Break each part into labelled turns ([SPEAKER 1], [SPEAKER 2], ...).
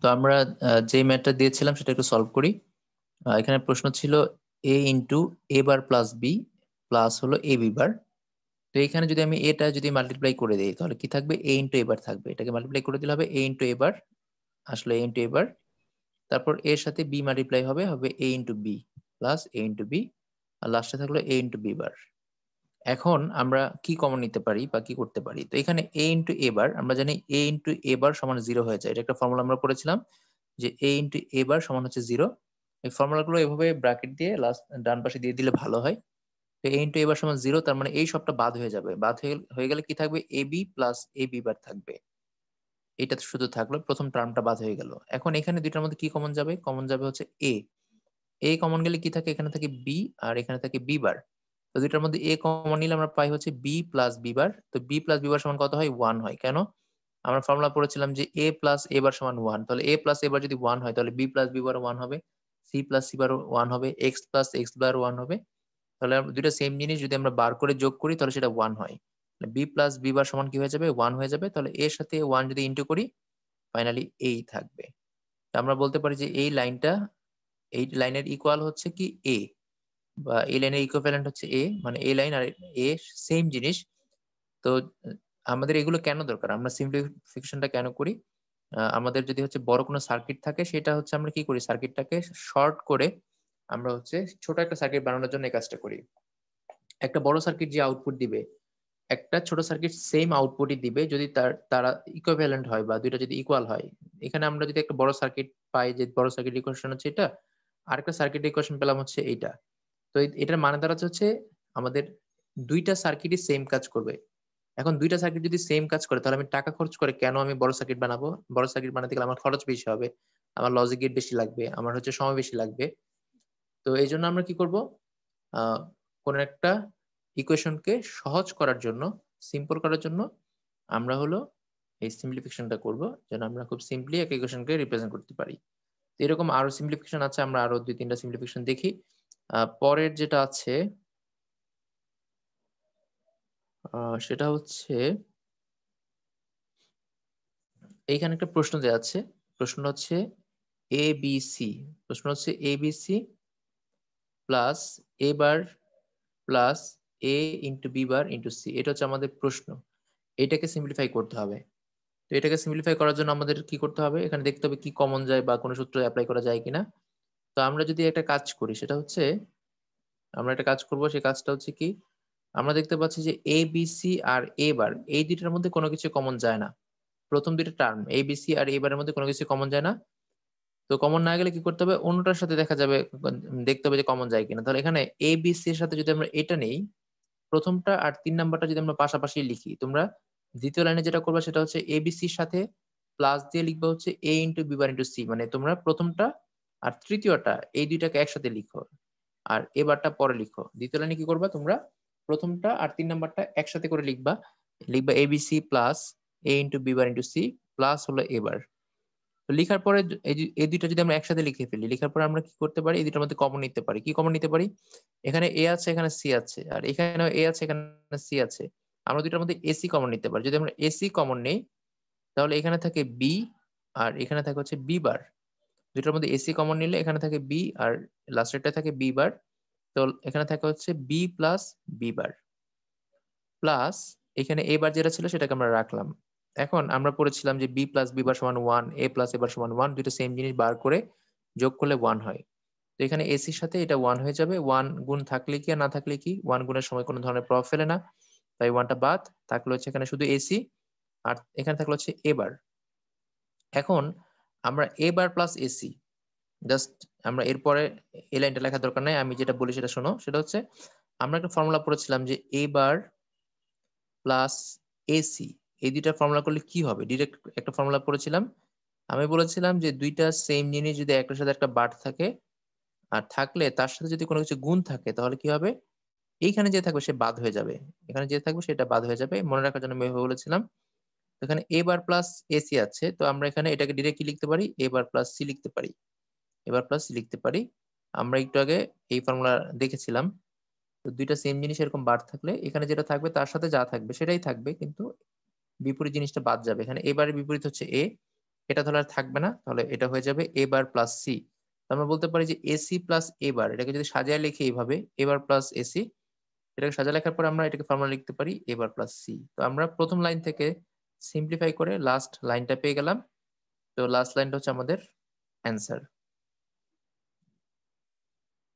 [SPEAKER 1] তো আমরা যে ম্যাটটা দিয়েছিলাম সেটা একটু সলভ করি এখানে প্রশ্ন ছিল A into A bar plus B plus হলো এ বি বার তো এখানে যদি আমি এটা যদি মাল্টিপ্লাই করে দিই তাহলে কি থাকবে এ ইন্টু এবার থাকবে এটাকে মাল্টিপ্লাই করে দিলে হবে এ ইন্টু এবার আসলে এ ইন্টু এবার তারপর এর সাথে বি মাল্টিপ্লাই হবে হবে A into B plus A into B আর লাস্টে থাকলো এ ইন্টু বি বার এখন আমরা কি কমন নিতে পারি বা কি করতে পারি তো এখানে এ ইন্টু এ বার আমরা জানি এ ইন্টু এ বার সমান জিরো হয়ে যায় এটা একটা ফর্মুলা আমরা করেছিলাম যে এ ইন্টু এ বার সমান হচ্ছে জিরো এই ফর্মুলাগুলো এভাবে ব্র্যাকেট দিয়ে লাস্ট ডান পাশে দিয়ে দিলে ভালো হয় তো এ ইন্টু এ বার সমান জিরো তার মানে এই সবটা বাদ হয়ে যাবে বাদ হয়ে গেলে কি থাকবে A B plus A B bar থাকবে এটা শুধু থাকলো প্রথম টার্মটা বাদ হয়ে গেল এখন এখানে দুইটার মধ্যে কি কমন যাবে কমন যাবে হচ্ছে এ এ কমন গেলে কি থাকে এখানে থাকে বি আর এখানে থাকে বি বার তো দুইটার মধ্যে এ কমন নিলে আমরা পাই হচ্ছে বি প্লাস বি বার তো বি প্লাস বি বার সমান কত হয় ওয়ান হয় কেন আমরা ফর্মুলা পড়েছিলাম যে এ প্লাস এ বার সমান ওয়ান তাহলে এ প্লাস এ বার যদি ওয়ান হয় তাহলে B plus B bar one হবে C plus C bar one হবে X plus X bar one হবে তাহলে দুইটা সেম জিনিস যদি আমরা বার করে যোগ করি তাহলে সেটা ওয়ান হয় বি প্লাস বি বার সমান কি হয়ে যাবে ওয়ান হয়ে যাবে তাহলে এর সাথে ওয়ান যদি ইন্টু করি ফাইনালি এই থাকবে আমরা বলতে পারি যে এই লাইনটা এই লাইনের ইকুয়াল হচ্ছে কি এ বা এই লাইনের ইকুইভ্যালেন্ট হচ্ছে এ মানে এ লাইন আর এ সেম জিনিস তো আমাদের এগুলো কেন দরকার আমরা সিমপ্লিফিকেশনটা কেন করি আমাদের যদি হচ্ছে বড় কোনো সার্কিট থাকে সেটা হচ্ছে আমরা কি করি সার্কিটটাকে শর্ট করে আমরা হচ্ছে ছোট একটা সার্কিট বানানোর জন্য এই কাজটা করি একটা বড় সার্কিট যে আউটপুট দিবে একটা ছোট সার্কিট সেম আউটপুটই দিবে যদি তার তারা ইকুইভ্যালেন্ট হয় বা দুইটা যদি ইকুয়াল হয় এখানে আমরা যদি একটা বড় সার্কিট পাই যে বড় সার্কিট ইকুয়েশন হচ্ছে এটা আরেকটা সার্কিট ইকুয়েশন পেলাম হচ্ছে এইটা তো এটার মানে দাঁড়াচ্ছে হচ্ছে আমাদের দুইটা সার্কিটই সেম কাজ করবে এখন দুইটা সার্কিট যদি সেম কাজ করে তাহলে আমি টাকা খরচ করে কেন আমি বড় সার্কিট বানাবো বড় সার্কিট বানাতে গেলে আমার খরচ বেশি হবে আমার লজিক গেট বেশি লাগবে আমার হচ্ছে সময় বেশি লাগবে তো এই জন্য আমরা কি করব কোন একটা ইকুয়েশনকে সহজ করার জন্য সিম্পল করার জন্য আমরা হলো এই সিম্পলিফিকেশনটা করব যেন আমরা খুব সিম্পলি এক ইকুয়েশনকে রিপ্রেজেন্ট করতে পারি তো এরকম আরো সিম্পলিফিকেশন আছে আমরা আরো দুই তিনটা সিম্পলিফিকেশন দেখি পরের যেটা আছে সেটা হচ্ছে এইখানে একটা প্রশ্ন দেওয়া আছে প্রশ্ন হচ্ছে এ বি সি প্রশ্ন হচ্ছে A B C plus A bar plus A into B bar into C এটা হচ্ছে আমাদের প্রশ্ন এটাকে সিম্পলিফাই করতে হবে তো এটাকে সিম্পলিফাই করার জন্য আমাদের কি করতে হবে এখানে দেখতে হবে কি কমন যায় বা কোনো সূত্র অ্যাপ্লাই করা যায় কিনা তো আমরা যদি একটা কাজ করি সেটা হচ্ছে আমরা একটা কাজ করব সেই কাজটা হচ্ছে কি আমরা দেখতে পাচ্ছি যে এ বি সি আর এ বার এই দুইটার মধ্যে কোনো কিছু কমন যায় না প্রথম দুইটা টার্ম এ বি সি আর এ বারের মধ্যে কোনো কিছু কমন যায় না তো কমন না গেলে কি করতে হবে অন্যটার সাথে দেখা যাবে দেখতে হবে যে কমন যায় কিনা তাহলে এখানে এ বি সি এর সাথে যদি আমরা এটা নেই প্রথমটা আর তিন নাম্বারটা যদি আমরা পাশাপাশি লিখি তোমরা দ্বিতীয় লাইনে যেটা করবে সেটা হচ্ছে এ বি সাথে প্লাস দিয়ে লিখবা হচ্ছে A into B bar into C মানে তোমরা প্রথমটা আর তৃতীয়টা এই দুইটাকে একসাথে লিখো আর এবারটা পরে লিখো দ্বিতীয় লাইনে কি করবা তোমরা প্রথমটা আর তিন নাম্বারটা একসাথে করে লিখবা লিখবা ABC plus A into B bar into C plus হলো এবার তো লিখার পরে এই দুইটা যদি আমরা একসাথে লিখে ফেলি লিখার পরে আমরা কি করতে পারি এই দুইটার মধ্যে কমন নিতে পারি কি কমন নিতে পারি এখানে এ আছে এখানে সি আছে আর এখানে এ আছে এখানে সি আছে আমরা দুইটার মধ্যে এসি কমন নিতে পারি যদি আমরা এসি কমন নেই তাহলে এখানে থাকে বি আর এখানে থাকে হচ্ছে বি বার দুটোর মধ্যে এসি কমন নিলে এখানে থাকে বি আর লাস্টেরটা থাকে বি বার তো এখানে থাকে হচ্ছে B plus B bar plus এখানে এ বার যেটা ছিল সেটাকে আমরা রাখলাম এখন আমরা পড়েছিলাম যে বি প্লাস বি বার সমান ওয়ান এ প্লাস এ বার সমান ওয়ান দুটো সেম জিনিস বার করে যোগ করলে ওয়ান হয় তো এখানে এসির সাথে এটা ওয়ান হয়ে যাবে ওয়ান গুণ থাকলে কি আর না থাকলে কি ওয়ান গুণের সময় কোনো ধরনের প্রভাব ফেলে না তাই ওয়ানটা বাদ থাকলে হচ্ছে এখানে শুধু এসি আর এখানে থাকলে হচ্ছে এবার এখন আমরা A bar plus AC just আমরা এরপরে এই লাইনটা লেখার দরকার নাই আমি যেটা বলি সেটা শোনো সেটা হচ্ছে আমরা একটা ফর্মুলা পড়েছিলাম যে এ বার প্লাস এসি এই দুইটা ফর্মুলা করলে কি হবে ডিরেক্ট একটা ফর্মুলা পড়েছিলাম আমি বলেছিলাম যে দুইটা সেম জিনিস যদি একটার সাথে একটা বাট থাকে আর থাকলে তার সাথে যদি কোনো কিছু গুণ থাকে তাহলে কি হবে এইখানে যে থাকবে সে বাদ হয়ে যাবে এখানে যে থাকবে সেটা বাদ হয়ে যাবে মনে রাখার জন্য আমি বলেছিলাম এখানে এ বার প্লাস এসি আছে তো আমরা এখানে এটাকে ডিরেক্টলি লিখতে পারি এ বার প্লাস সি লিখতে পারি এবার প্লাস সি লিখতে পারি আমরা একটু আগে এই ফর্মুলা দেখেছিলাম তো দুইটা সেম জিনিস এরকম বার থাকলে এখানে যেটা থাকবে তার সাথে যা থাকবে সেটাই থাকবে কিন্তু বিপরীত জিনিসটা বাদ যাবে এখানে এবারে বিপরীত হচ্ছে এ এটা তাহলে আর থাকবে না তাহলে এটা হয়ে যাবে এ বার প্লাস সি আমরা বলতে পারি যে এসি প্লাস এ বার এটাকে যদি সাজায় লিখি এইভাবে এ বার প্লাস এসি এটাকে সাজা লেখার পর আমরা এটাকে ফর্মুলা লিখতে পারি এ বার প্লাস সি তো আমরা প্রথম লাইন থেকে সিম্পলিফাই করে লাস্ট লাইনটা পেয়ে গেলাম তো লাস্ট লাইনটা হচ্ছে আমাদের অ্যান্সার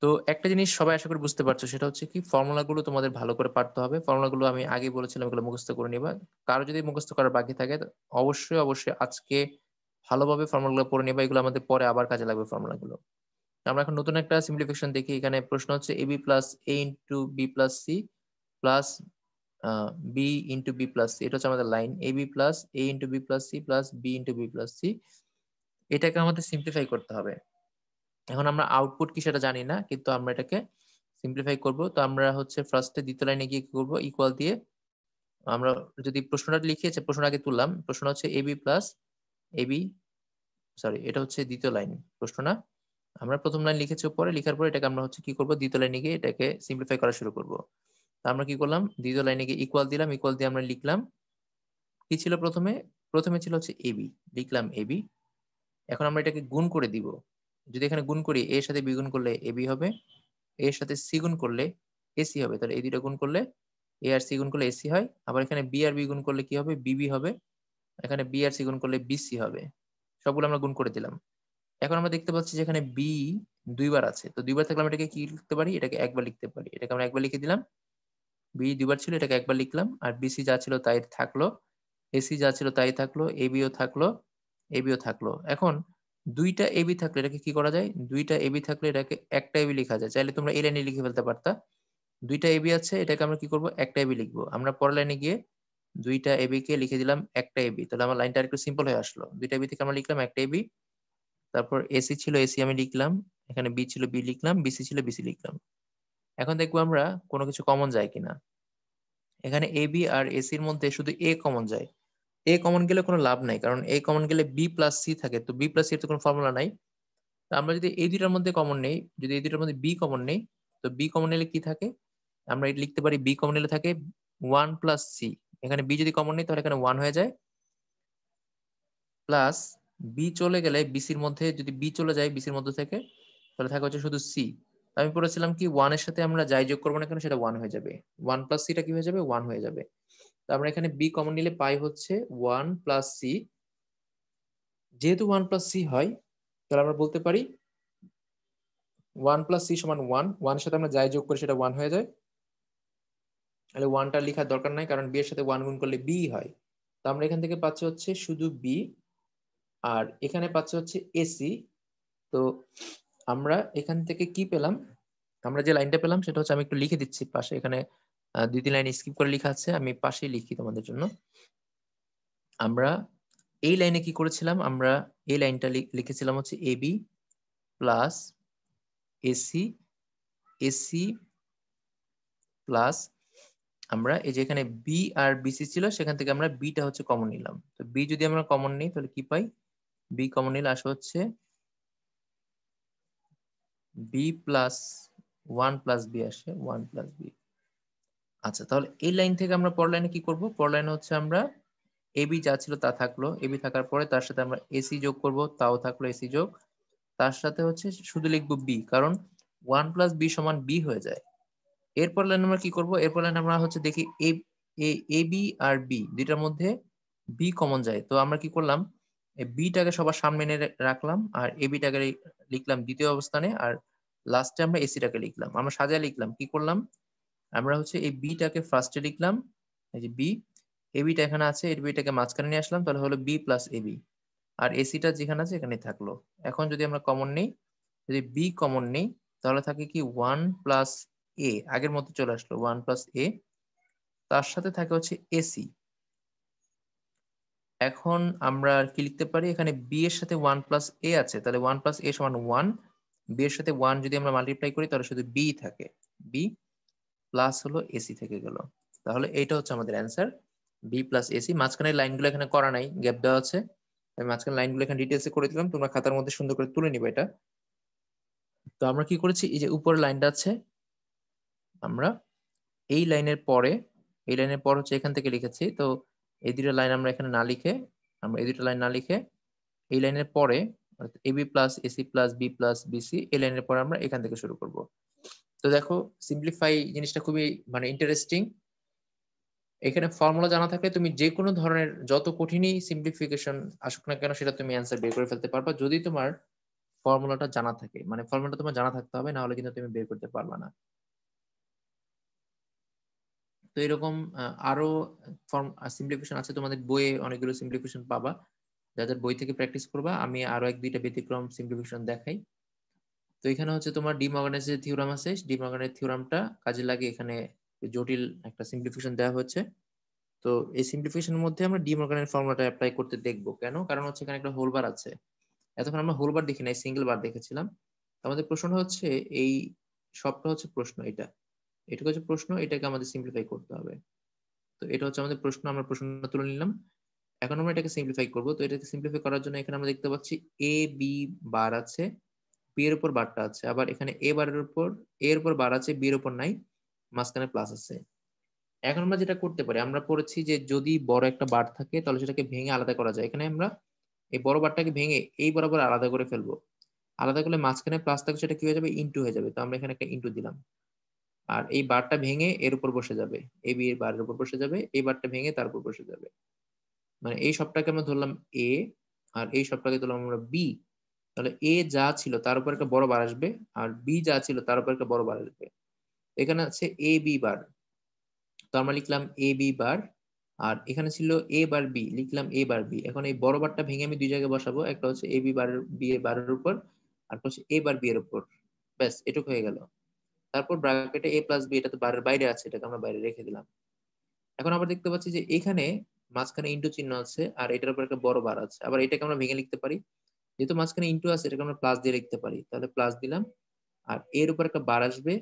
[SPEAKER 1] তো একটা জিনিস সবাই আশা করি বুঝতে পারছো সেটা হচ্ছে কি ফর্মুলাগুলো তোমাদের ভালো করে পারতে হবে ফর্মুলাগুলো আমি আগে বলেছিলাম এগুলো মুখস্থ করে নিবা কারো যদি মুখস্থ করার বাকি থাকে অবশ্যই অবশ্যই আজকে ভালোভাবে ফর্মুলাগুলো পড়ে নিবা এগুলো আমাদের পরে আবার কাজে লাগবে ফর্মুলাগুলো আমরা এখন নতুন একটা সিম্পলিফিকেশন দেখি এখানে প্রশ্ন হচ্ছে AB plus A into B plus C plus B into B plus C এটা হচ্ছে আমাদের line A B plus A into B plus C plus B into B plus এটাকে আমাদের সিম্পলিফাই করতে হবে এখন আমরা আউটপুট কি সেটা জানি না কিন্তু আমরা এটাকে সিম্পলিফাই করব তো আমরা হচ্ছে ফার্স্টে দ্বিতীয় লাইনে গিয়ে কি করবো ইকুয়াল দিয়ে আমরা যদি প্রশ্নটা লিখিয়েছে প্রশ্ন আগে তুললাম প্রশ্ন হচ্ছে এবি প্লাস এবি সরি এটা হচ্ছে দ্বিতীয় লাইন প্রশ্ন না আমরা প্রথম লাইন লিখেছি উপরে লেখার পরে এটাকে আমরা হচ্ছে কি করব দ্বিতীয় লাইনে গিয়ে এটাকে সিম্পলিফাই করা শুরু করব আমরা কি করলাম দ্বিতীয় লাইনে গিয়ে ইকুয়াল দিলাম ইকুয়াল দিয়ে আমরা লিখলাম কি ছিল প্রথমে প্রথমে ছিল হচ্ছে এবি লিখলাম এবি এখন আমরা এটাকে গুণ করে দিব যদি এখানে গুণ করি এর সাথে বি গুণ করলে এবি হবে এর সাথে সি গুণ করলে এসি হবে তাহলে এই দুটো গুণ করলে এ আর সি গুণ করলে এসি হয় আবার এখানে বি আর বি গুণ করলে কি হবে বিবি হবে এখানে বি আর সি গুণ করলে বিসি হবে সবগুলো আমরা গুণ করে দিলাম এখন আমরা দেখতে পাচ্ছি যে এখানে বি দুইবার আছে তো দুইবার থাকলে আমরা এটাকে কি লিখতে পারি এটাকে একবার লিখতে পারি এটাকে আমরা একবার লিখে দিলাম বি দুবার ছিল এটাকে একবার লিখলাম আর বিসি যা ছিল তাই থাকলো এসি যা ছিল তাই থাকলো এবিও থাকলো এবিও থাকলো এখন দুইটা এবি থাকলে এটাকে কি করা যায় দুইটা এবি থাকলে এটাকে একটা এবি লেখা যায় চাইলে তোমরা এ লাইনে লিখে ফেলতে পারতা দুইটা এবি আছে এটাকে আমরা কি করব একটা এবি লিখবো আমরা পরের লাইনে গিয়ে দুইটা এবি কে লিখে দিলাম একটা এবি তাহলে আমার লাইনটা একটু সিম্পল হয়ে আসলো দুইটা এবি থেকে আমরা লিখলাম একটা এবি তারপর এসি ছিল এসি আমি লিখলাম এখানে বি ছিল বি লিখলাম বিসি ছিল বিসি লিখলাম এখন দেখবো আমরা কোনো কিছু কমন যায় কিনা এখানে এ বি আর সির মধ্যে শুধু এ কমন যায় এ কমন গেলে কোনো লাভ নাই কারণ এ কমন গেলে বি প্লাস সি থাকে তো বি প্লাস সি এর তো কোনো ফর্মুলা নাই তো আমরা যদি এই দুইটার মধ্যে কমন নেই যদি এই দুইটার মধ্যে বি কমন নেই তো বি কমন নিলে কি থাকে আমরা এটা লিখতে পারি বি কমন নিলে থাকে ওয়ান প্লাস সি এখানে বি যদি কমন নেই তাহলে এখানে ওয়ান হয়ে যায় প্লাস বি চলে গেলে বিসির মধ্যে যদি বি চলে যায় বিসির মধ্যে থেকে তাহলে থাকে হচ্ছে শুধু সি আমি পড়েছিলাম কি ওয়ান এর সাথে আমরা যাই যোগ করবো না কেন সেটা ওয়ান হয়ে যাবে ওয়ান প্লাস সিটা কি হয়ে যাবে ওয়ান হয়ে যাবে তো আমরা এখানে বি কমন নিলে পাই হচ্ছে ওয়ান প্লাস সি যেহেতু ওয়ান প্লাস সি হয় তাহলে আমরা বলতে পারি ওয়ান প্লাস সি সমান ওয়ান ওয়ান এর সাথে আমরা যাই যোগ করি সেটা ওয়ান হয়ে যায় তাহলে ওয়ানটা লেখার দরকার নাই কারণ বি এর সাথে ওয়ান গুণ করলে বি হয় তো আমরা এখান থেকে পাচ্ছি হচ্ছে শুধু বি আর এখানে পাচ্ছি হচ্ছে এসি তো আমরা এখান থেকে কি পেলাম আমরা যে লাইনটা পেলাম সেটা হচ্ছে আমি একটু লিখে দিচ্ছি পাশে এখানে দুই তিন লাইন স্কিপ করে লেখা আছে আমি পাশেই লিখি তোমাদের জন্য আমরা এই লাইনে কি করেছিলাম আমরা এই লাইনটা লিখেছিলাম হচ্ছে A B plus AC AC plus আমরা এই যে এখানে বি আর বিসি ছিল সেখান থেকে আমরা বিটা হচ্ছে কমন নিলাম তো বি যদি আমরা কমন নিই তাহলে কি পাই বি কমন নিলে আসা হচ্ছে B plus one plus B আসে ওয়ান প্লাস বি আচ্ছা তাহলে এই লাইন থেকে আমরা পর লাইনে কি করব পর লাইনে হচ্ছে আমরা এবি যা ছিল তা থাকলো এবি থাকার পরে তার সাথে আমরা এসি যোগ করব তাও থাকলো এসি যোগ তার সাথে হচ্ছে শুধু লিখবো বি কারণ ওয়ান প্লাস বি সমান বি হয়ে যায় এরপর লাইন আমরা কি করব এরপর লাইন আমরা হচ্ছে দেখি এ বি আর বি দুইটার মধ্যে বি কমন যায় তো আমরা কি করলাম বিটাকে সবার সামনে এনে রাখলাম আর এ বিটাকে লিখলাম দ্বিতীয় অবস্থানে আর লাস্টে আমরা এসিটাকে লিখলাম আমরা সাজায় লিখলাম কি করলাম আমরা হচ্ছে এই বিটাকে ফার্স্টে লিখলাম এই যে বি এ বিটা এখানে আছে এর বিটাকে মাঝখানে নিয়ে আসলাম তাহলে হলো বি প্লাস এ বি আর এসিটা যেখানে আছে এখানে থাকলো এখন যদি আমরা কমন নেই যদি বি কমন নেই তাহলে থাকে কি ওয়ান প্লাস এ আগের মতো চলে আসলো ওয়ান প্লাস এ তার সাথে থাকে হচ্ছে এসি এখন আমরা কি লিখতে পারি এখানে বি এর সাথে ওয়ান প্লাস এ আছে তাহলে ওয়ান প্লাস এ সমান ওয়ান বি এর সাথে ওয়ান যদি আমরা মাল্টিপ্লাই করি তাহলে শুধু বি থাকে বি প্লাস হলো এসি থেকে গেল তাহলে এইটা হচ্ছে আমাদের অ্যান্সার বি প্লাস এসি মাঝখানে লাইনগুলো এখানে করা নাই গ্যাপ দেওয়া আছে আমি মাঝখানে লাইনগুলো এখানে ডিটেলসে করে দিলাম তোমরা খাতার মধ্যে সুন্দর করে তুলে নিবে এটা তো আমরা কি করেছি এই যে উপরে লাইনটা আছে আমরা এই লাইনের পরে এই লাইনের পর হচ্ছে এখান থেকে লিখেছি তো এই দুটো লাইন আমরা এখানে না লিখে আমরা এই দুটো লাইন না লিখে এই লাইনের পরে AB plus AC plus B plus BC এই লাইনের পরে আমরা এখান থেকে শুরু করব তো দেখো সিম্পলিফাই জিনিসটা খুবই মানে ইন্টারেস্টিং এখানে ফর্মুলা জানা থাকলে তুমি যে কোনো ধরনের যত কঠিনই সিম্পলিফিকেশন আসুক না কেন সেটা তুমি অ্যান্সার বের করে ফেলতে পারবা যদি তোমার ফর্মুলাটা জানা থাকে মানে ফর্মুলাটা তোমার জানা থাকতে হবে না হলে কিন্তু তুমি বের করতে পারবে না তো এরকম আরো ফর্ম সিম্পলিফিকেশন আছে তোমাদের বইয়ে অনেকগুলো সিম্পলিফিকেশন পাবা যাদের বই থেকে প্র্যাকটিস করবা আমি আরো এক দুইটা ব্যতিক্রম সিম্পলিফিকেশন দেখাই তো এখানে হচ্ছে তোমার ডিমর্গানের যে থিওরাম আছে ডিমর্গানের থিওরামটা কাজে লাগে এখানে জটিল একটা সিম্পলিফিকেশন দেওয়া হচ্ছে তো এই এর মধ্যে আমরা ডিমর্গানের ফর্মুলাটা অ্যাপ্লাই করতে দেখব কেন কারণ হচ্ছে এখানে একটা হোলবার আছে এতক্ষণ আমরা হোলবার দেখি নাই সিঙ্গেল বার দেখেছিলাম আমাদের প্রশ্নটা হচ্ছে এই সবটা হচ্ছে প্রশ্ন এটা এটুকু হচ্ছে প্রশ্ন এটাকে আমাদের সিম্পলিফাই করতে হবে তো এটা হচ্ছে আমাদের প্রশ্ন আমরা প্রশ্ন তুলে নিলাম এখন আমরা এটাকে সিম্পলিফাই করব তো এটাকে সিম্পলিফাই করার জন্য এখানে আমরা দেখতে পাচ্ছি এ বি বার আছে বি এর উপর বারটা আছে আবার এখানে এ বারের উপর এ এর উপর বার আছে বি এর উপর নাই মাঝখানে প্লাস আছে এখন আমরা যেটা করতে পারি আমরা পড়েছি যে যদি বড় একটা বার থাকে তাহলে সেটাকে ভেঙে আলাদা করা যায় এখানে আমরা এই বড় বারটাকে ভেঙে এই বরাবর আলাদা করে ফেলবো আলাদা করলে মাঝখানে প্লাস থাকে সেটা কি হয়ে যাবে ইনটু হয়ে যাবে তো আমরা এখানে একটা ইনটু দিলাম আর এই বারটা ভেঙে এর উপর বসে যাবে এ বি এর বারের উপর বসে যাবে এই বারটা ভেঙে তার উপর বসে যাবে মানে এই সবটাকে আমরা ধরলাম এ আর এই সবটাকে ধরলাম আমরা বি তাহলে এ যা ছিল তার উপর একটা বড় বার আসবে আর বি যা ছিল তার উপর একটা বড় বার আসবে এখানে আছে এ বি বার তো আমরা লিখলাম এ বি বার আর এখানে ছিল এ বার বি লিখলাম এ বার বি এখন এই বড় বারটা ভেঙে আমি দুই জায়গায় বসাবো একটা হচ্ছে এ বি বারের বি এ বারের উপর আর হচ্ছে এ বার বি এর উপর ব্যাস এটুকু হয়ে গেল তারপর ব্র্যাকেটে এ প্লাস বি এটা তো বারের বাইরে আছে এটাকে আমরা বাইরে রেখে দিলাম এখন আবার দেখতে পাচ্ছি যে এখানে মাঝখানে ইন্টু চিহ্ন আছে আর এটার উপর একটা বড় বার আছে আবার এটাকে আমরা ভেঙে লিখতে পারি যেহেতু মাঝখানে ইন্টু আছে এটাকে আমরা প্লাস দিয়ে লিখতে পারি তাহলে প্লাস দিলাম আর এর উপর একটা বার আসবে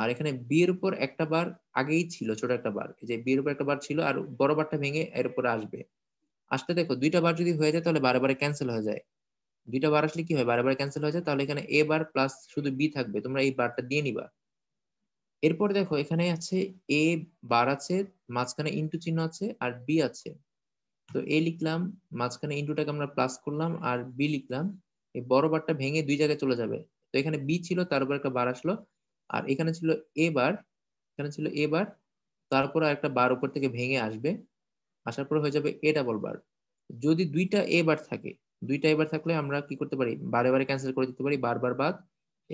[SPEAKER 1] আর এখানে বি এর উপর একটা বার আগেই ছিল ছোট একটা বার যে বি এর উপর একটা বার ছিল আর বড় বারটা ভেঙে এর উপরে আসবে আসতে দেখো দুইটা বার যদি হয়ে যায় তাহলে বারে বারে ক্যান্সেল হয়ে যায় দুইটা বার আসলে কি হয় বারে বারে ক্যান্সেল হয়ে যায় তাহলে এখানে এ বার প্লাস শুধু বি থাকবে তোমরা এই বারটা দিয়ে নিবা এরপর দেখো এখানে আছে এ বার আছে মাঝখানে ইন্টু চিহ্ন আছে আর বি আছে তো এ লিখলাম মাঝখানে ইন্টুটাকে আমরা প্লাস করলাম আর বি লিখলাম এই বড় বারটা ভেঙে দুই জায়গায় চলে যাবে তো এখানে বি ছিল তার উপর একটা বার আসলো আর এখানে ছিল এ বার এখানে ছিল এ বার তারপর একটা বার উপর থেকে ভেঙে আসবে আসার পর হয়ে যাবে এ ডাবল বার যদি দুইটা এ বার থাকে দুইটা এবার থাকলে আমরা কি করতে পারি বারে বারে ক্যান্সেল করে দিতে পারি বারবার বাদ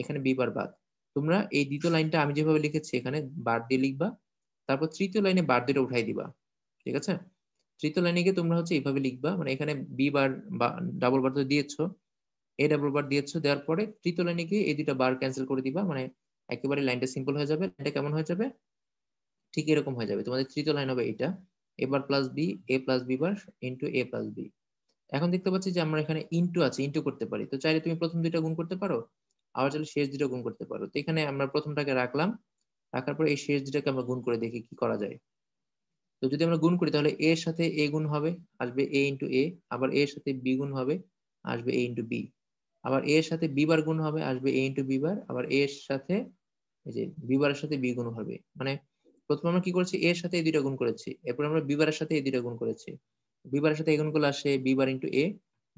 [SPEAKER 1] এখানে বিবার বাদ তোমরা এই দ্বিতীয় লাইনটা আমি যেভাবে লিখেছি এখানে বার দিয়ে লিখবা তারপর তৃতীয় লাইনে বার দিয়ে উঠাই দিবা ঠিক আছে তৃতীয় লাইনে গিয়ে তোমরা হচ্ছে এইভাবে লিখবা মানে এখানে বি বার বা ডাবল বার তো দিয়েছো এ ডাবল বার দিয়েছো দেওয়ার পরে তৃতীয় লাইনে গিয়ে এই দুটা বার ক্যান্সেল করে দিবা মানে একেবারে লাইনটা সিম্পল হয়ে যাবে লাইনটা কেমন হয়ে যাবে ঠিক এরকম হয়ে যাবে তোমাদের তৃতীয় লাইন হবে এটা A bar plus B A plus B bar into A plus B এখন দেখতে পাচ্ছি যে আমরা এখানে ইনটু আছে ইনটু করতে পারি তো চাইলে তুমি প্রথম দুইটা গুণ করতে পারো আবার চাইলে শেষ দুটো গুণ করতে পারো তো এখানে আমরা প্রথমটাকে রাখলাম রাখার পরে এই শেষ দুটাকে আমরা গুণ করে দেখি কি করা যায় তো যদি আমরা গুণ করি তাহলে এর সাথে এ গুণ হবে আসবে এ ইন্টু এ আবার এর সাথে বি গুণ হবে আসবে এ ইন্টু বি আবার এর সাথে বি বার গুণ হবে আসবে এ ইন্টু বি বার আবার এর সাথে এই যে বি বারের সাথে বি গুণ হবে মানে প্রথমে আমরা কি করেছি এর সাথে এই দুইটা গুণ করেছি এরপর আমরা বি বারের সাথে এই দুইটা গুণ করেছি বিবারের সাথে এগুণ করলে আসে বিবার ইন্টু এ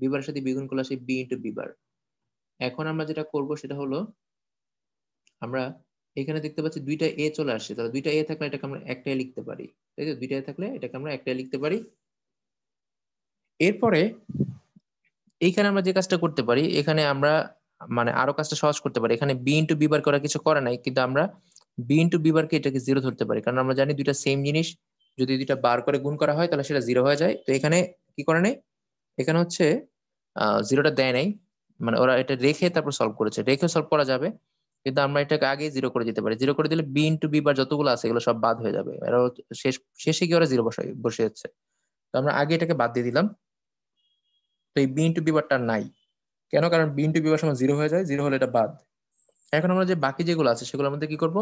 [SPEAKER 1] বিবারের সাথে বিগুণ করলে আসে বি ইন্টু বিবার এখন আমরা যেটা করব সেটা হলো আমরা এখানে দেখতে পাচ্ছি দুইটা এ চলে আসছে তাহলে দুইটা এ থাকলে এটাকে আমরা একটাই লিখতে পারি তাই তো দুইটা এ থাকলে এটাকে আমরা একটাই লিখতে পারি এরপরে এইখানে আমরা যে কাজটা করতে পারি এখানে আমরা মানে আরো কাজটা সহজ করতে পারি এখানে বি ইন্টু বিবার করা কিছু করে নাই কিন্তু আমরা বি ইন্টু বিবারকে এটাকে জিরো ধরতে পারি কারণ আমরা জানি দুইটা সেম জিনিস যদি দুইটা বার করে গুণ করা হয় তাহলে সেটা জিরো হয়ে যায় তো এখানে কি করে নেই এখানে হচ্ছে আহ জিরোটা দেয় নাই মানে ওরা এটা রেখে তারপর সলভ করেছে রেখে সলভ করা যাবে কিন্তু আমরা এটাকে আগে জিরো করে দিতে পারি জিরো করে দিলে বি ইন্টু বি বার যতগুলো আছে এগুলো সব বাদ হয়ে যাবে এরা শেষ শেষে গিয়ে ওরা জিরো বসে বসে যাচ্ছে তো আমরা আগে এটাকে বাদ দিয়ে দিলাম তো এই বি ইন্টু বি বারটা নাই কেন কারণ বি ইন্টু বি বার সময় জিরো হয়ে যায় জিরো হলে এটা বাদ এখন আমরা যে বাকি যেগুলো আছে সেগুলোর মধ্যে কি করব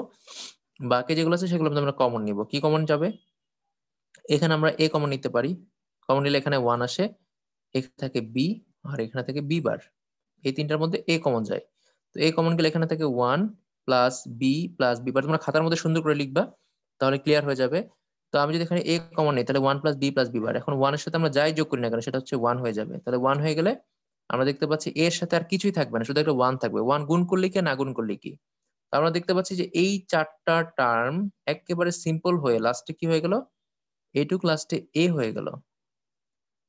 [SPEAKER 1] বাকি যেগুলো আছে সেগুলোর মধ্যে আমরা কমন নিব কি কমন যাবে এখানে আমরা এ কমন নিতে পারি কমন নিলে এখানে ওয়ান আসে এখানে থাকে বি আর এখানে থাকে বি বার এই তিনটার মধ্যে এ কমন যায় তো এ কমন গেলে এখানে থাকে one plus B plus B bar তোমরা খাতার মধ্যে সুন্দর করে লিখবা তাহলে ক্লিয়ার হয়ে যাবে তো আমি যদি এখানে এ কমন নেই তাহলে one plus B plus B bar এখন ওয়ানের সাথে আমরা যাই যোগ করি না কেন সেটা হচ্ছে ওয়ান হয়ে যাবে তাহলে ওয়ান হয়ে গেলে আমরা দেখতে পাচ্ছি এর সাথে আর কিছুই থাকবে না শুধু একটা ওয়ান থাকবে ওয়ান গুণ করলে কি না গুণ করলে কি আমরা দেখতে পাচ্ছি যে এই চারটা টার্ম একেবারে সিম্পল হয়ে লাস্টে কি হয়ে গেল এ টু লাস্টে এ হয়ে গেল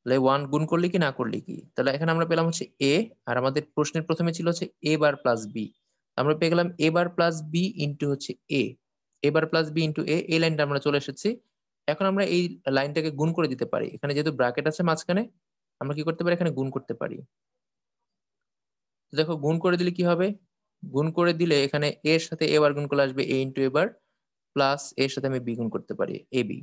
[SPEAKER 1] তাহলে ওয়ান গুণ করলি কি না করলি কি তাহলে এখানে আমরা পেলাম হচ্ছে এ আর আমাদের প্রশ্নের প্রথমে ছিল হচ্ছে এ বার প্লাস বি আমরা পেয়ে গেলাম A bar plus B into হচ্ছে A A bar plus B into A এই লাইনটা আমরা চলে এসেছি এখন আমরা এই লাইনটাকে গুণ করে দিতে পারি এখানে যেহেতু ব্র্যাকেট আছে মাঝখানে আমরা কি করতে পারি এখানে গুণ করতে পারি দেখো গুণ করে দিলে কি হবে গুণ করে দিলে এখানে এর সাথে এ বার গুণ করে আসবে এ ইন্টু এ বার প্লাস এর সাথে আমি বি গুণ করতে পারি এ বি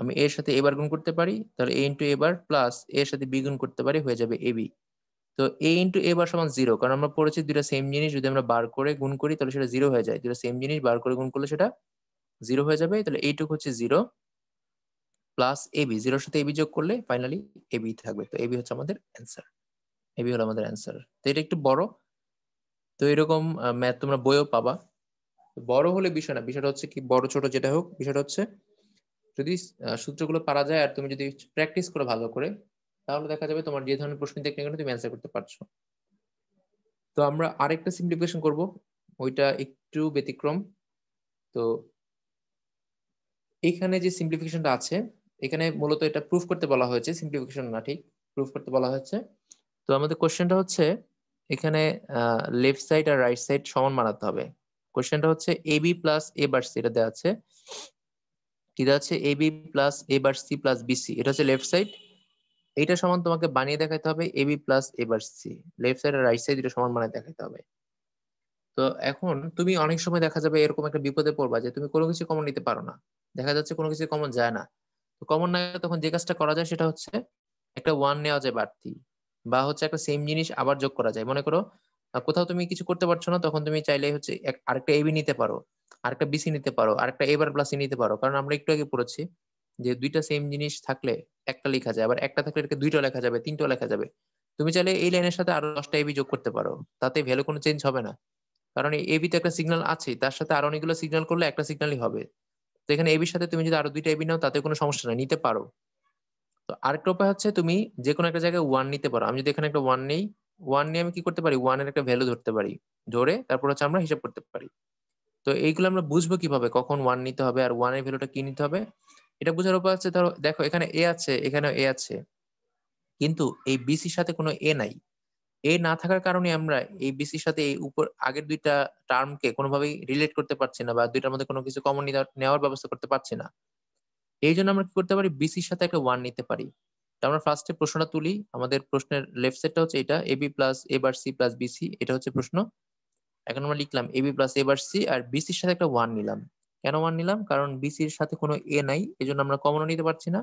[SPEAKER 1] আমি এর সাথে এবার গুণ করতে পারি তাহলে এ ইন্টু এবার প্লাস এর সাথে বি গুণ করতে পারি হয়ে যাবে এ বি তো এ ইন্টু এবার সমান জিরো কারণ আমরা পড়েছি দুটা সেম জিনিস যদি আমরা বার করে গুণ করি তাহলে সেটা জিরো হয়ে যায় দুটা সেম জিনিস বার করে গুণ করলে সেটা জিরো হয়ে যাবে তাহলে এইটুক হচ্ছে জিরো প্লাস এবি জিরোর সাথে এবি যোগ করলে ফাইনালি এবি থাকবে তো এবি হচ্ছে আমাদের অ্যান্সার এবি হলো আমাদের অ্যান্সার তো এটা একটু বড় তো এরকম ম্যাথ তোমরা বইও পাবা বড় হলে বিষয় না বিষয়টা হচ্ছে কি বড় ছোট যেটা হোক বিষয়টা হচ্ছে যদি সূত্রগুলো পারা যায় আর তুমি যদি প্র্যাকটিস করো ভালো করে তাহলে দেখা যাবে তোমার যে ধরনের প্রশ্ন দেখলে কেন তুমি অ্যান্সার করতে পারছো তো আমরা আরেকটা সিমপ্লিফিকেশন করব ওইটা একটু ব্যতিক্রম তো এখানে যে সিমপ্লিফিকেশনটা আছে এখানে মূলত এটা প্রুফ করতে বলা হয়েছে সিমপ্লিফিকেশন না ঠিক প্রুফ করতে বলা হয়েছে তো আমাদের কোশ্চেনটা হচ্ছে এখানে লেফট সাইড আর রাইট সাইড সমান মানাতে হবে কোশ্চেনটা হচ্ছে AB plus A bar C এটা দেওয়া আছে কি হচ্ছে A B plus A bar C plus BC এটা হচ্ছে লেফট সাইড এটা সমান তোমাকে বানিয়ে দেখাতে হবে A B plus A bar C left side আর রাইট সাইড এটা সমান বানিয়ে দেখাতে হবে তো এখন তুমি অনেক সময় দেখা যাবে এরকম একটা বিপদে পড়বা যে তুমি কোনো কিছু কমন নিতে পারো না দেখা যাচ্ছে কোনো কিছু কমন যায় না কমন না তখন যে কাজটা করা যায় সেটা হচ্ছে একটা ওয়ান নেওয়া যায় বাড়তি বা হচ্ছে একটা সেম জিনিস আবার যোগ করা যায় মনে করো কোথাও তুমি কিছু করতে পারছো না তখন তুমি চাইলে হচ্ছে আরেকটা এবি নিতে পারো আরেকটা বিসি নিতে পারো আরেকটা এবার প্লাস নিতে পারো কারণ আমরা একটু আগে পড়েছি যে দুইটা সেম জিনিস থাকলে একটা লেখা যায় আবার একটা থাকলে এটাকে দুইটা লেখা যাবে তিনটা লেখা যাবে তুমি চাইলে এই লাইনের সাথে আরো দশটা এবি যোগ করতে পারো তাতে ভ্যালু কোনো চেঞ্জ হবে না কারণ এই এবি তে একটা সিগনাল আছে তার সাথে আরো অনেকগুলো সিগনাল করলে একটা সিগনালই হবে তো এখানে এবির সাথে তুমি যদি আরো দুইটা এবি নাও তাতে কোনো সমস্যা নাই নিতে পারো তো আরেকটা উপায় হচ্ছে তুমি যে কোনো একটা জায়গায় ওয়ান নিতে পারো আমি যদি এখানে একটা ওয়ান নেই ওয়ান নিয়ে আমি কি করতে পারি ওয়ানের একটা ভ্যালু ধরতে পারি ধরে তারপর হচ্ছে আমরা হিসাব করতে পারি তো এইগুলো আমরা বুঝবো কিভাবে কখন ওয়ান নিতে হবে আর ওয়ানের ভ্যালুটা কি নিতে হবে এটা বোঝার উপায় হচ্ছে ধরো দেখো এখানে এ আছে এখানে এ আছে কিন্তু এই বিসির সাথে কোনো এ নাই এ না থাকার কারণে আমরা এই বিসির সাথে এই উপর আগের দুইটা টার্মকে কোনোভাবেই রিলেট করতে পারছি না বা দুইটার মধ্যে কোনো কিছু কমন নেওয়ার ব্যবস্থা করতে পারছি না এই জন্য আমরা কি করতে পারি বিসির সাথে একটা ওয়ান নিতে পারি আমরা ফার্স্টে প্রশ্নটা তুলি আমাদের প্রশ্নের লেফট সাইডটা হচ্ছে এটা AB plus A bar C plus BC এটা হচ্ছে প্রশ্ন এখন আমরা লিখলাম AB plus A bar C আর বিসির সাথে একটা ওয়ান নিলাম কেন ওয়ান নিলাম কারণ বিসির সাথে কোনো এ নাই এই জন্য আমরা কমনও নিতে পারছি না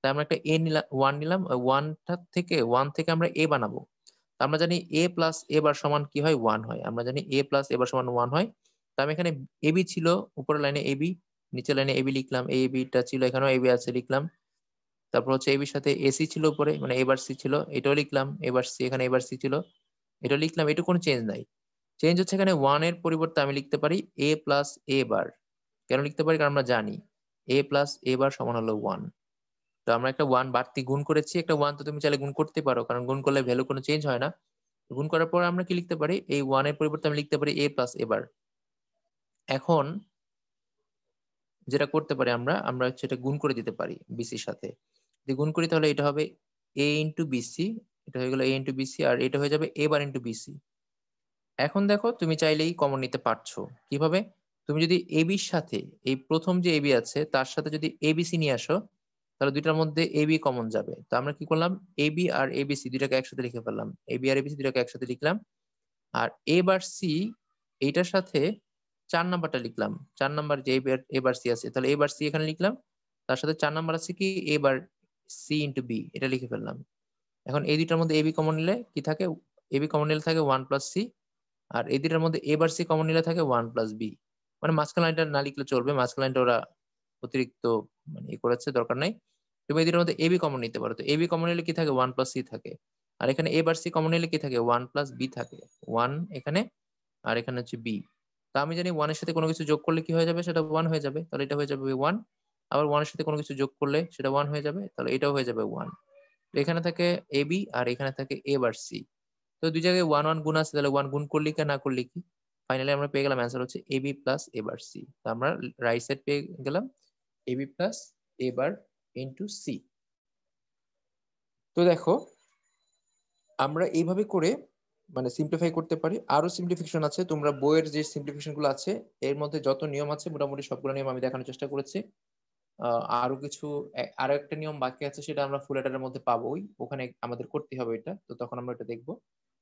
[SPEAKER 1] তাই আমরা একটা এ নিলাম ওয়ান নিলাম ওয়ানটা থেকে ওয়ান থেকে আমরা এ বানাবো আমরা জানি এ প্লাস এ বার সমান কি হয় ওয়ান হয় আমরা জানি এ প্লাস এ বার সমান ওয়ান হয় তাই আমি এখানে এবি ছিল উপরের লাইনে এবি নিচের লাইনে এবি লিখলাম এ বিটা ছিল এখানেও এবি আছে লিখলাম তারপর হচ্ছে এই সাথে এসি ছিল উপরে মানে এবার সি ছিল এটাও লিখলাম এবার সি এখানে এবার সি ছিল এটা লিখলাম এটা কোনো চেঞ্জ নাই চেঞ্জ হচ্ছে এখানে ওয়ান এর পরিবর্তে আমি লিখতে পারি এ প্লাস এ বার কেন লিখতে পারি কারণ আমরা জানি এ প্লাস এ বার সমান হলো ওয়ান তো আমরা একটা ওয়ান বাড়তি গুণ করেছি একটা ওয়ান তো তুমি চাইলে গুণ করতে পারো কারণ গুণ করলে ভ্যালু কোনো চেঞ্জ হয় না গুণ করার পর আমরা কি লিখতে পারি এই ওয়ান এর পরিবর্তে আমি লিখতে পারি এ প্লাস এবার এখন যেটা করতে পারি আমরা আমরা হচ্ছে এটা গুণ করে দিতে পারি বিসির সাথে দিয়ে গুণ করি তাহলে এটা হবে এ ইন্টু বিসি এটা হয়ে গেল এ ইন্টু বিসি আর এটা হয়ে যাবে এ বার ইন্টু বিসি এখন দেখো তুমি চাইলেই কমন নিতে পারছো কিভাবে তুমি যদি এবির সাথে এই প্রথম যে এবি আছে তার সাথে যদি এবিসি নিয়ে আসো তাহলে দুইটার মধ্যে এবি কমন যাবে তো আমরা কি করলাম এবি আর এবিসি দুইটাকে একসাথে লিখে ফেললাম এবি আর এবিসি দুইটাকে একসাথে লিখলাম আর এ বার সি এইটার সাথে চার নাম্বারটা লিখলাম চার নাম্বার যে এবার সি আছে তাহলে এবার সি এখানে লিখলাম তার সাথে চার নাম্বার আছে কি এবার সি ইন্টু বি এটা লিখে ফেললাম এখন এই দুটার মধ্যে এবি কমন নিলে কি থাকে এবি কমন নিলে থাকে ওয়ান প্লাস সি আর এই দুটার মধ্যে এবার সি কমন নিলে থাকে ওয়ান প্লাস বি মানে মাঝখান লাইনটা না লিখলে চলবে মাঝখান লাইনটা ওরা অতিরিক্ত মানে ই করেছে দরকার নাই তুমি এই দুটার মধ্যে এবি কমন নিতে পারো তো এবি কমন নিলে কি থাকে ওয়ান প্লাস সি থাকে আর এখানে এ বার সি কমন নিলে কি থাকে ওয়ান প্লাস বি থাকে ওয়ান এখানে আর এখানে হচ্ছে বি তা আমি জানি ওয়ানের সাথে কোনো কিছু যোগ করলে কি হয়ে যাবে সেটা ওয়ান হয়ে যাবে তাহলে এটা হয়ে যাবে ওয়ান আবার ওয়ানের সাথে কোনো কিছু যোগ করলে সেটা ওয়ান হয়ে যাবে তাহলে এটাও হয়ে যাবে ওয়ান এখানে থাকে এ বি আর এখানে থাকে এ বার সি তো দুই জায়গায় ওয়ান ওয়ান গুণ আছে তাহলে ওয়ান গুণ করলি কি না করলি কি ফাইনালি আমরা পেয়ে গেলাম অ্যান্সার হচ্ছে A B plus A bar C তো আমরা রাইট সাইড পেয়ে গেলাম A B plus A bar into C তো দেখো আমরা এইভাবে করে মানে সিম্পলিফাই করতে পারি আরো সিম্পলিফিকেশন আছে তোমরা বইয়ের যে সিম্পলিফিকেশন গুলো আছে এর মধ্যে যত নিয়ম আছে মোটামুটি সবগুলো নিয়ম আমি দেখানোর চেষ্টা করেছি আরো কিছু আরো একটা নিয়ম বাকি আছে সেটা আমরা ফুল অ্যাডারের মধ্যে পাবোই ওখানে আমাদের করতে হবে এটা তো তখন আমরা এটা দেখব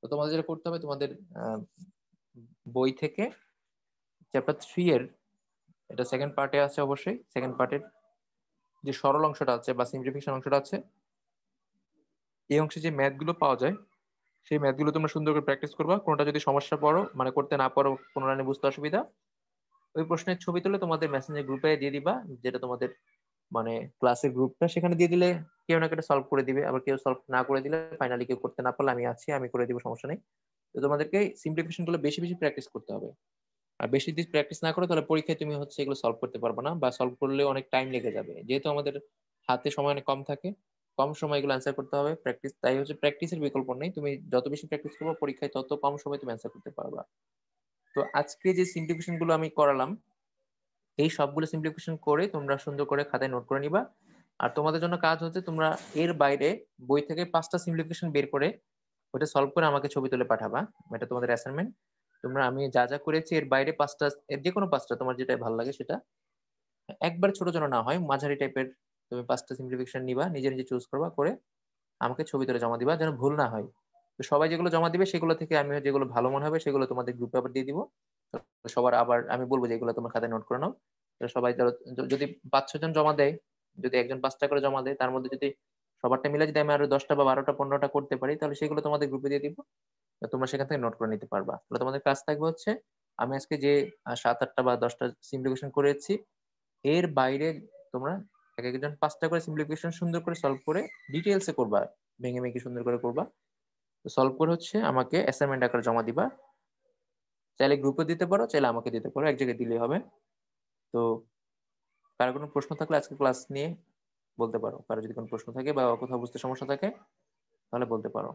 [SPEAKER 1] তো তোমাদের যেটা করতে হবে তোমাদের বই থেকে চ্যাপ্টার থ্রি এর এটা সেকেন্ড পার্টে আছে অবশ্যই সেকেন্ড পার্টের যে সরল অংশটা আছে বা সিমপ্লিফিকেশন অংশটা আছে এই অংশে যে ম্যাথ গুলো পাওয়া যায় সেই ম্যাথ গুলো তোমরা সুন্দর করে প্র্যাকটিস করবা কোনটা যদি সমস্যা পড়ো মানে করতে না পারো পুনরায় বুঝতে অসুবিধা ওই প্রশ্নের ছবি তুলে তোমাদের মেসেঞ্জার গ্রুপে দিয়ে দিবা যেটা তোমাদের মানে ক্লাসের গ্রুপটা সেখানে দিয়ে দিলে কেউ না কেউ সলভ করে দিবে আবার কেউ সলভ না করে দিলে ফাইনালি কেউ করতে না পারলে আমি আছি আমি করে দিব সমস্যা নেই তো তোমাদেরকে সিম্পলিফিকেশন গুলো বেশি বেশি প্র্যাকটিস করতে হবে আর বেশি যদি প্র্যাকটিস না করে তাহলে পরীক্ষায় তুমি হচ্ছে এগুলো সলভ করতে পারবে না বা সলভ করলে অনেক টাইম লেগে যাবে যেহেতু আমাদের হাতে সময় অনেক কম থাকে কম সময় এগুলো অ্যান্সার করতে হবে প্র্যাকটিস তাই হচ্ছে প্র্যাকটিসের বিকল্প নেই তুমি যত বেশি প্র্যাকটিস করবে পরীক্ষায় তত কম সময় তুমি অ্যান্সার করতে পারবা তো আজকে যে সিম্পলিফিকেশন গুলো আমি করালাম এই সবগুলো সিম্পলিফিকেশন করে তোমরা সুন্দর করে খাতায় নোট করে নিবা আর তোমাদের জন্য কাজ হচ্ছে তোমরা এর বাইরে বই থেকে পাঁচটা সিম্পলিফিকেশন বের করে ওটা সলভ করে আমাকে ছবি তুলে পাঠাবা এটা তোমাদের অ্যাসাইনমেন্ট তোমরা আমি যা যা করেছি এর বাইরে পাঁচটা এর যে কোনো পাঁচটা তোমার যেটা ভালো লাগে সেটা একবার ছোট যেন না হয় মাঝারি টাইপের তুমি পাঁচটা সিম্পলিফিকেশন নিবা নিজে নিজে চুজ করবা করে আমাকে ছবি তুলে জমা দিবা যেন ভুল না হয় তো সবাই যেগুলো জমা দিবে সেগুলো থেকে আমি যেগুলো ভালো মনে হবে সেগুলো তোমাদের গ্রুপে আবার দিয়ে দিব সবার আবার আমি বলবো যে এগুলো তোমার খাতায় নোট করে নাও সবাই যদি পাঁচ জন জমা দেয় যদি একজন পাঁচটা করে জমা দেয় তার মধ্যে যদি সবারটা মিলে যদি আমি আরো দশটা বা বারোটা পনেরোটা করতে পারি তাহলে সেগুলো তোমাদের গ্রুপে দিয়ে দিব তোমরা সেখান থেকে নোট করে নিতে পারবা তাহলে তোমাদের কাজ থাকবে হচ্ছে আমি আজকে যে সাত আটটা বা দশটা সিমপ্লিকেশন করেছি এর বাইরে তোমরা এক একজন পাঁচটা করে সিমপ্লিকেশন সুন্দর করে সলভ করে ডিটেলসে করবা ভেঙে ভেঙে সুন্দর করে করবা সলভ করে হচ্ছে আমাকে অ্যাসাইনমেন্ট আকারে জমা দিবা চাইলে গ্রুপে দিতে পারো চাইলে আমাকে দিতে পারো এক জায়গায় দিলেই হবে তো কারো কোনো প্রশ্ন থাকলে আজকে ক্লাস নিয়ে বলতে পারো কারো যদি কোনো প্রশ্ন থাকে বা কোথাও বুঝতে সমস্যা থাকে তাহলে বলতে পারো